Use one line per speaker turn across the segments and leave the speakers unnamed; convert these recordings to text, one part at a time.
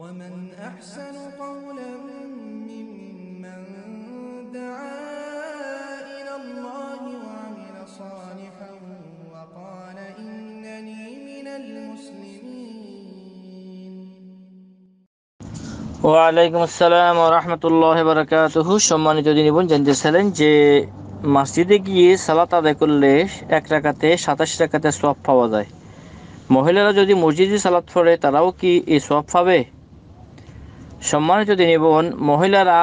ওয়ালাইকুম
আসসালাম রহমতুল্লাহ বারাকাতুহু সম্মানিত দিনী বোন জানতে চাইলেন যে মসজিদে গিয়ে সালাত আদায় করলে এক টাকাতে সাতাশ টাকাতে সব পাওয়া যায় মহিলারা যদি মসজিদে সালাত পড়ে তারাও কি এই সব পাবে সম্মানিত দিনী বোন মহিলারা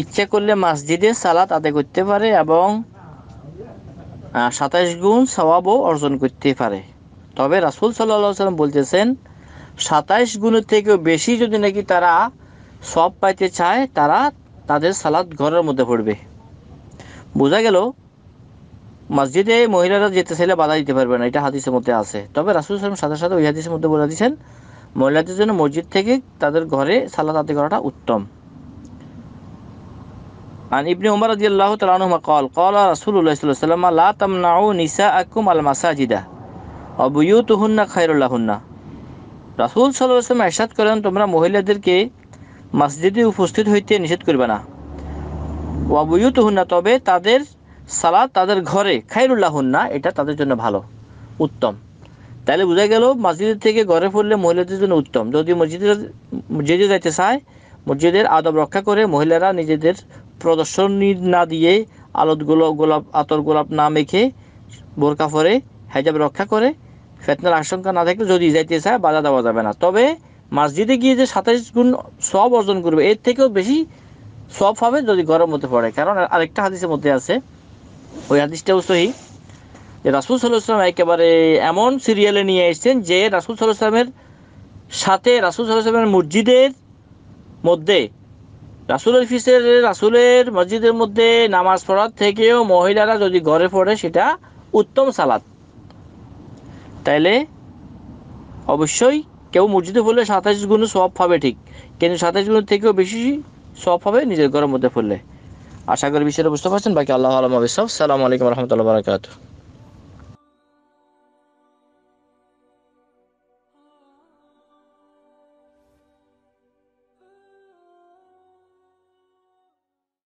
ইচ্ছে করলে মসজিদে সালাত আদায় করতে পারে এবং সাতাইশ গুণ স্বভাবও অর্জন করতে পারে তবে রাসুল সাল্লাম বলতেছেন সাতাইশ গুণের থেকেও বেশি যদি নাকি তারা সব পাইতে চায় তারা তাদের সালাদ ঘরের মধ্যে পড়বে বোঝা গেল মসজিদে মহিলারা যেতে চাইলে বাধা দিতে পারবে না এটা হাদিসের মধ্যে আছে তবে রাসুল সাল্লাম সাথে সাথে ওই হাদিসের মধ্যে বলে দিয়েছেন মহিলাদের জন্য মসজিদ থেকে তাদের ঘরে সালাত আদায় করাটা উত্তম আন ইবনে عمر رضي الله تعالى কল قال قال رسول الله صلى الله عليه وسلم لا تمنعوا نساءكم المساجد وبيوتهن خير لهن রাসূল সাল্লাল্লাহু আলাইহি ওয়াসাল্লাম ارشاد করেন তোমরা মহিলাদেরকে মসজিদে উপস্থিত হইতে নিষেধ করবে না ওয়াবুয়ুতুহুন্না তবে তাদের সালাত তাদের ঘরে খায়রুল্লাহুন্না এটা তাদের জন্য ভালো উত্তম তাহলে বোঝা গেল মসজিদের থেকে ঘরে পড়লে মহিলাদের জন্য উত্তম যদি মসজিদের যে যাইতে চায় মসজিদের আদব রক্ষা করে মহিলারা নিজেদের প্রদর্শনী না দিয়ে আলোত গোলাপ গোলাপ আতর গোলাপ না মেখে বোরকা ফরে হেজাব রক্ষা করে ফেতনার আশঙ্কা না থাকলে যদি যাইতে চায় বাধা দেওয়া যাবে না তবে মসজিদে গিয়ে যে সাতাইশ গুণ সব অর্জন করবে এর থেকেও বেশি সব হবে যদি ঘরের মধ্যে পড়ে কারণ আরেকটা হাদিসের মধ্যে আছে ওই হাদিসটাও সহি যে রাসুল সাল্লাহ একেবারে এমন সিরিয়ালে নিয়ে এসছেন যে রাসুল সাল্লাহ সাথে রাসুল সাল্লাহ মসজিদের মধ্যে রাসুল ফিসের রাসুলের মসজিদের মধ্যে নামাজ পড়ার থেকেও মহিলারা যদি ঘরে পড়ে সেটা উত্তম সালাত তাইলে অবশ্যই কেউ মসজিদে পড়লে সাতাইশ গুণ সব হবে ঠিক কিন্তু সাতাইশ গুণ থেকেও বেশি সব হবে নিজের ঘরের মধ্যে পড়লে আশা করি বিষয়টা বুঝতে পারছেন বাকি আল্লাহ আলম আবিস সালামু আলাইকুম রহমতুল্লাহ বারকাত